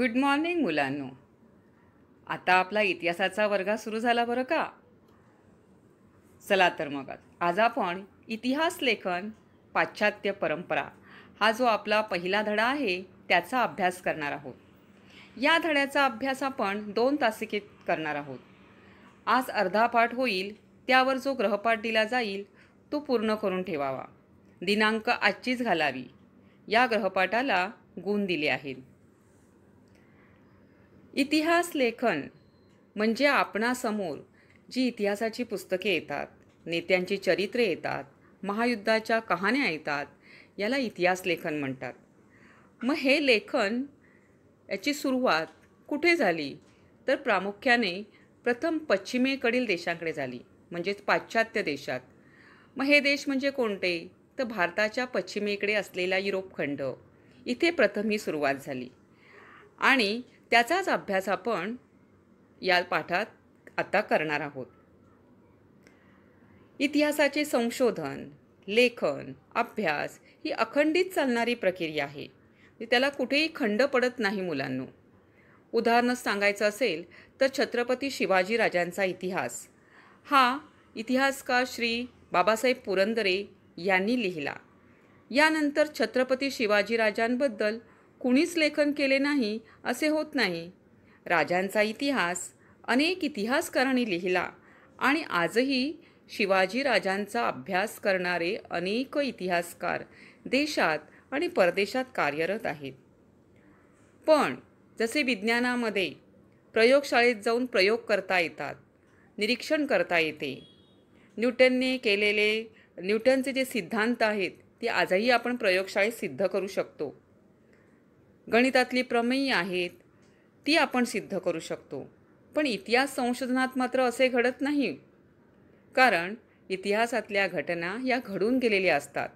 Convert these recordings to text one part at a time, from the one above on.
good morning मुलांनो आता आपला इतिहासाचा वर्ग सुरू झाला बरं का चला तर मग आज आपण इतिहास लेखन पाश्चात्य परंपरा हा जो आपला पहिला धडा आहे त्याचा अभ्यास करणार आहोत या धड्याचा अभ्यास आपण दोन तासिकेत करणार आहोत आज अर्धा पाठ होईल त्यावर जो ग्रहपाठ दिला जाईल तो पूर्ण करून ठेवावा दिनांक आजचीच घालावी या ग्रहपाठाला गुण दिले आहेत इतिहास लेखन म्हणजे आपणासमोर जी इतिहासाची पुस्तके येतात नेत्यांची चरित्रे येतात महायुद्धाच्या कहाण्या येतात याला इतिहास लेखन म्हणतात मग हे लेखन याची सुरुवात कुठे झाली तर प्रामुख्याने प्रथम पश्चिमेकडील देशांकडे झाली म्हणजेच पाश्चात्य देशात मग हे देश म्हणजे कोणते तर भारताच्या पश्चिमेकडे असलेला युरोप खंड इथे प्रथम ही सुरुवात झाली आणि त्याचाच अभ्यास आपण या पाठात आता करणार आहोत इतिहासाचे संशोधन लेखन अभ्यास ही अखंडित चालणारी प्रक्रिया आहे त्याला कुठेही खंड पडत नाही मुलांनो उदाहरणच सांगायचं असेल तर छत्रपती शिवाजी राजांचा इतिहास हा इतिहासकार श्री बाबासाहेब पुरंदरे यांनी लिहिला यानंतर छत्रपती शिवाजी राजांबद्दल कुणीच लेखन केले नाही असे होत नाही राजांचा इतिहास अनेक इतिहासकारांनी लिहिला आणि आजही शिवाजी राजांचा अभ्यास करणारे अनेक इतिहासकार देशात आणि परदेशात कार्यरत आहेत पण जसे विज्ञानामध्ये प्रयोगशाळेत जाऊन प्रयोग करता येतात निरीक्षण करता येते न्यूटनने केलेले न्यूटनचे जे सिद्धांत आहेत ते आजही आपण प्रयोगशाळेत सिद्ध करू शकतो गणितातली प्रमेयी आहेत ती आपण सिद्ध करू शकतो पण इतिहास संशोधनात मात्र असे घडत नाही कारण इतिहासातल्या घटना या घडून गेलेल्या असतात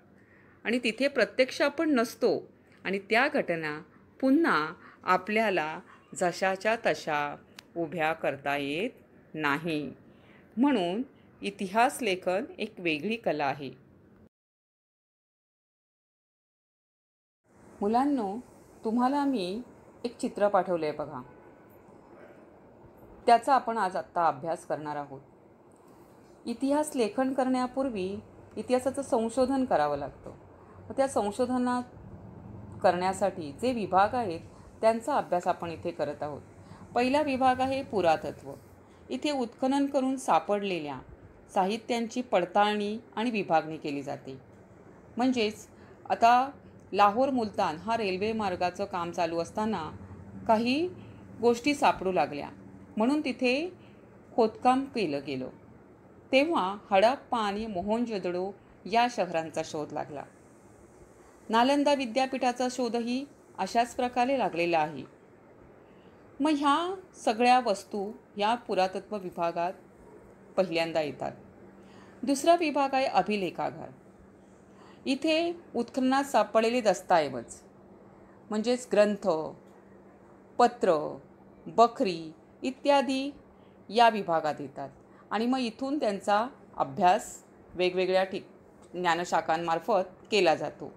आणि तिथे प्रत्यक्ष आपण नसतो आणि त्या घटना पुन्हा आपल्याला जशाच्या तशा उभ्या करता येत नाही म्हणून इतिहास लेखन एक वेगळी कला आहे मुलांनो तुम्हाला मी एक चित्र पाठवलं आहे बघा त्याचा आपण आज आत्ता अभ्यास करणार आहोत इतिहास लेखन करण्यापूर्वी इतिहासाचं संशोधन करावं लागतं मग त्या संशोधना करण्यासाठी जे विभाग आहेत त्यांचा अभ्यास आपण इथे करत आहोत पहिला विभाग आहे पुरातत्व इथे उत्खनन करून सापडलेल्या साहित्यांची पडताळणी आणि विभागणी केली जाते म्हणजेच आता लाहोर मुलतान हा रेल्वे मार्गाचं काम चालू असताना काही गोष्टी सापडू लागल्या म्हणून तिथे खोदकाम केलं गेलं तेव्हा हडप्पा आणि मोहनजोदडो या शहरांचा शोध लागला नालंदा विद्यापीठाचा शोधही अशाच प्रकारे लागलेला आहे मग ह्या सगळ्या वस्तू या पुरातत्व विभागात पहिल्यांदा येतात दुसरा विभाग आहे अभिलेखागार इथे उत्खननात सापडलेले दस्तऐवज म्हणजेच ग्रंथ पत्र बकरी इत्यादी या विभागात येतात आणि मग इथून त्यांचा अभ्यास वेगवेगळ्या ठिक ज्ञानशाखांमार्फत केला जातो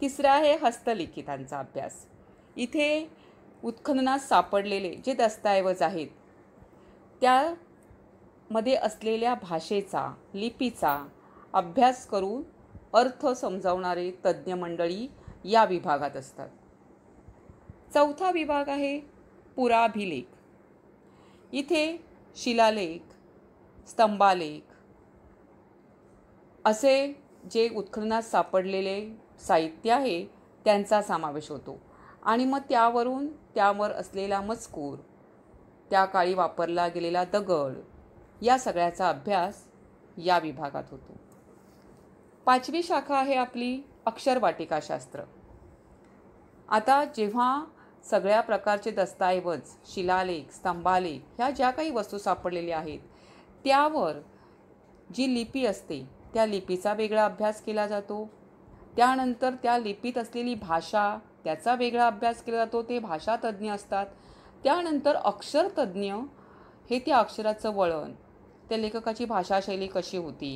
तिसरा आहे हस्तलिखितांचा अभ्यास इथे उत्खननात सापडलेले जे दस्ताऐवज आहेत त्यामध्ये असलेल्या भाषेचा लिपीचा अभ्यास करून अर्थ समजावणारे तज्ज्ञ मंडळी या विभागात असतात चौथा विभाग आहे पुराभिलेख इथे शिलालेख स्तंभालेख असे जे उत्खननात सापडलेले साहित्य आहे त्यांचा समावेश होतो आणि मग त्यावरून त्यावर असलेला मजकूर त्या काळी वापरला गेलेला दगड या सगळ्याचा अभ्यास या विभागात होतो पाचवी शाखा आहे आपली अक्षरवाटिकाशास्त्र आता जेव्हा सगळ्या प्रकारचे दस्तऐवज शिलालेख स्तंभालेख ह्या ज्या काही वस्तू सापडलेल्या आहेत त्यावर जी लिपी असते त्या लिपीचा वेगळा अभ्यास केला जातो त्यानंतर त्या लिपीत असलेली भाषा त्याचा वेगळा अभ्यास केला जातो ते भाषातज्ञ असतात त्यानंतर अक्षरतज्ञ हे त्या अक्षराचं वळण त्या लेखकाची भाषाशैली कशी होती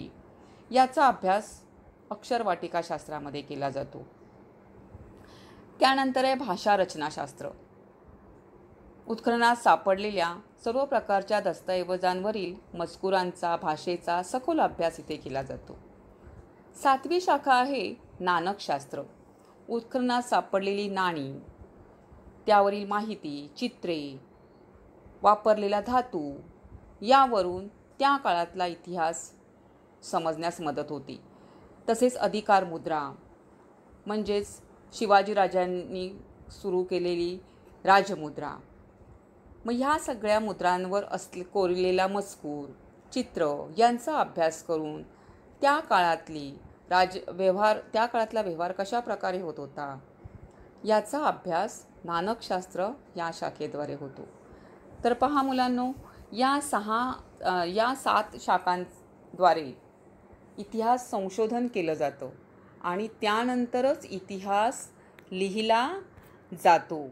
याचा अभ्यास अक्षरवाटिकाशास्त्रामध्ये केला जातो त्यानंतर आहे भाषा रचनाशास्त्र उत्खननात सापडलेल्या सर्व प्रकारच्या दस्तऐवजांवरील मजकुरांचा भाषेचा सखोल अभ्यास इथे केला जातो सातवी शाखा आहे नाणकशास्त्र उत्खननात सापडलेली नाणी त्यावरील माहिती चित्रे वापरलेला धातू यावरून त्या काळातला इतिहास समजण्यास मदत होती तसेच अधिकार मुद्रा म्हणजेच शिवाजीराजांनी सुरू केलेली राजमुद्रा मग ह्या सगळ्या मुद्रांवर असले कोरलेला मजकूर चित्र यांचा अभ्यास करून त्या काळातली राज व्यवहार त्या काळातला व्यवहार कशा प्रकारे होत होता याचा अभ्यास नानकशास्त्र या शाखेद्वारे होतो तर पहा मुलांनो या सहा या सात शाखांद्वारे इतिहास संशोधन केलं जातं आणि त्यानंतरच इतिहास लिहिला जातो